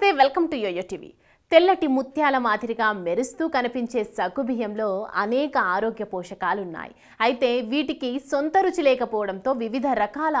Namaste, welcome to YoYo TV. తెల్లటి ముత్యాల మాదిరిగా మెరుస్తూ కనిపించే సగ్గుబియ్యంలో అనేక ఆరోగ్య పోషకాలున్నాయి అయితే వీటికి సొంత రుచి లేకపోవడంతో వివిధ రకాల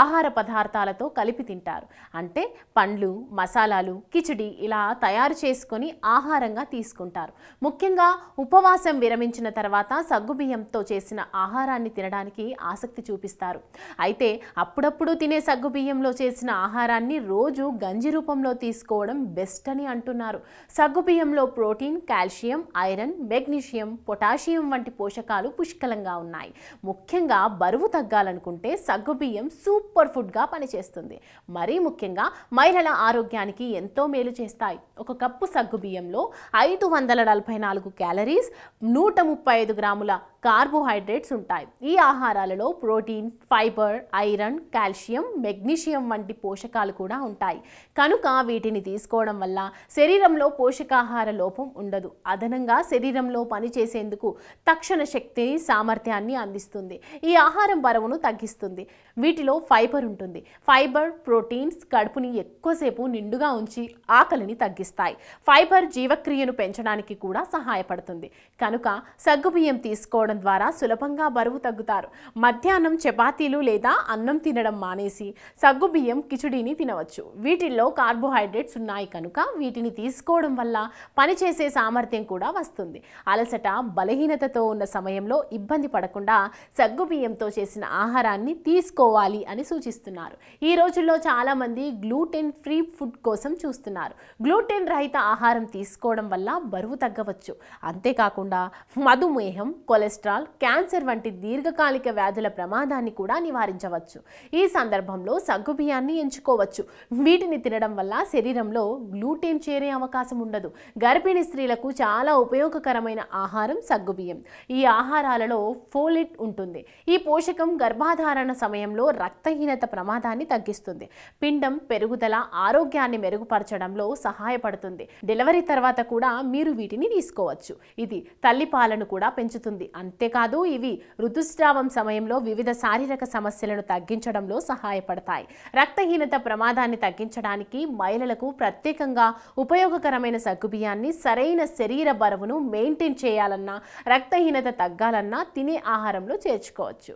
ఆహార పదార్థాలతో కలిపి తింటారు అంటే పండ్లు మసాలాలు కిచిడి ఇలా తయారు చేసుకొని ఆహారంగా తీసుకుంటారు ముఖ్యంగా ఉపవాసం విరమించిన తర్వాత సగ్గుబియ్యంతో చేసిన ఆహారాన్ని తినడానికి ఆసక్తి చూపిస్తారు అయితే అప్పుడప్పుడు తినే సగ్గుబియ్యంలో చేసిన ఆహారాన్ని రోజు గంజి రూపంలో తీసుకోవడం బెస్ట్ అని అంటున్నారు సగ్గుబియ్యంలో protein calcium iron magnesium potassium వంటి పోషకాలు పుష్కలంగా ఉన్నాయి ముఖ్యంగా బరువు తగ్గాలనుకుంటే సగ్గుబియ్యం సూపర్ ఫుడ్గా పనిచేస్తుంది మరీ ముఖ్యంగా మహిళల ఆరోగ్యానికి ఎంతో మేలు చేస్తాయి ఒక కప్పు సగ్గుబియ్యంలో ఐదు వందల నలభై నాలుగు క్యాలరీస్ నూట ముప్పై ఐదు గ్రాముల కార్బోహైడ్రేట్స్ ఉంటాయి ఈ ఆహారాలలో protein fibre iron calcium magnesium వంటి పోషకాలు కూడా ఉంటాయి కనుక వీటిని తీసుకోవడం వల్ల శరీరంలో పిల్లలలో పోషకాహార లోపం ఉండదు అదనంగా శరీరంలో పనిచేసేందుకు తక్షణ శక్తిని సామర్థ్యాన్ని అందిస్తుంది ఈ ఆహారం బరువును తగ్గిస్తుంది వీటిలో ఫైబర్ ఉంటుంది ఫైబర్ ప్రోటీన్స్ కడుపుని ఎక్కువసేపు నిండుగా ఉంచి ఆకలిని తగ్గిస్తాయి ఫైబర్ జీవక్రియను పెంచడానికి కూడా సహాయపడుతుంది కనుక సగ్గుబియ్యం తీసుకోవడం ద్వారా సులభంగా బరువు తగ్గుతారు మధ్యాహ్నం చపాతీలు లేదా అన్నం తినడం మానేసి సగ్గుబియ్యం కిచడీని తినవచ్చు వీటిల్లో కార్బోహైడ్రేట్స్ ఉన్నాయి కనుక వీటిని తీసుకో తెలుసుకోవడం వల్ల పనిచేసే సామర్థ్యం కూడా వస్తుంది అలసట బలహీనతతో ఉన్న సమయంలో ఇబ్బంది పడకుండా సగ్గుబియ్యంతో చేసిన ఆహారాన్ని తీసుకోవాలి అని సూచిస్తున్నారు ఈ రోజుల్లో చాలామంది గ్లూటెన్ ఫ్రీ ఫుడ్ కోసం చూస్తున్నారు గ్లూటెన్ రహిత ఆహారం తీసుకోవడం వల్ల బరువు తగ్గవచ్చు అంతేకాకుండా మధుమేహం కొలెస్ట్రాల్ క్యాన్సర్ వంటి దీర్ఘకాలిక వ్యాధుల ప్రమాదాన్ని కూడా నివారించవచ్చు ఈ సందర్భంలో సగ్గుబియ్యాన్ని ఎంచుకోవచ్చు వీటిని తినడం వల్ల శరీరంలో గ్లూటెన్ చేరే అవకాశం అవకాశం ఉండదు గర్భిణీ స్త్రీలకు చాలా ఉపయోగకరమైన ఆహారం సగ్గుబియ్యం ఈ ఆహారాలలో ఫోలిట్ ఉంటుంది ఈ పోషకం గర్భాధారణ సమయంలో రక్తహీనత ప్రమాదాన్ని తగ్గిస్తుంది పిండం పెరుగుదల ఆరోగ్యాన్ని మెరుగుపరచడంలో సహాయపడుతుంది డెలివరీ తర్వాత కూడా మీరు వీటిని తీసుకోవచ్చు ఇది తల్లిపాలను కూడా పెంచుతుంది అంతేకాదు ఇవి ఋతుస్రావం సమయంలో వివిధ శారీరక సమస్యలను తగ్గించడంలో సహాయపడతాయి రక్తహీనత ప్రమాదాన్ని తగ్గించడానికి మహిళలకు ప్రత్యేకంగా ఉపయోగకర ఆరోగ్యకరమైన సగ్గుబియ్యాన్ని సరైన శరీర బరువును మెయింటైన్ చేయాలన్నా రక్తహీనత తగ్గాలన్నా తినే ఆహారంలో చేర్చుకోవచ్చు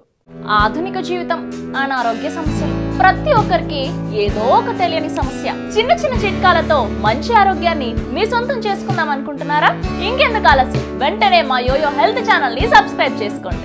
ఆధునిక జీవితం అనారోగ్య సమస్యలు ప్రతి ఒక్కరికి ఏదో ఒక తెలియని సమస్య చిన్న చిన్న చిట్కాలతో మంచి ఆరోగ్యాన్ని మీ సొంతం చేసుకుందాం అనుకుంటున్నారా ఇంకెందుకు ఆలస్యం వెంటనే మా యోయో హెల్త్ ఛానల్ ని సబ్స్క్రైబ్ చేసుకోండి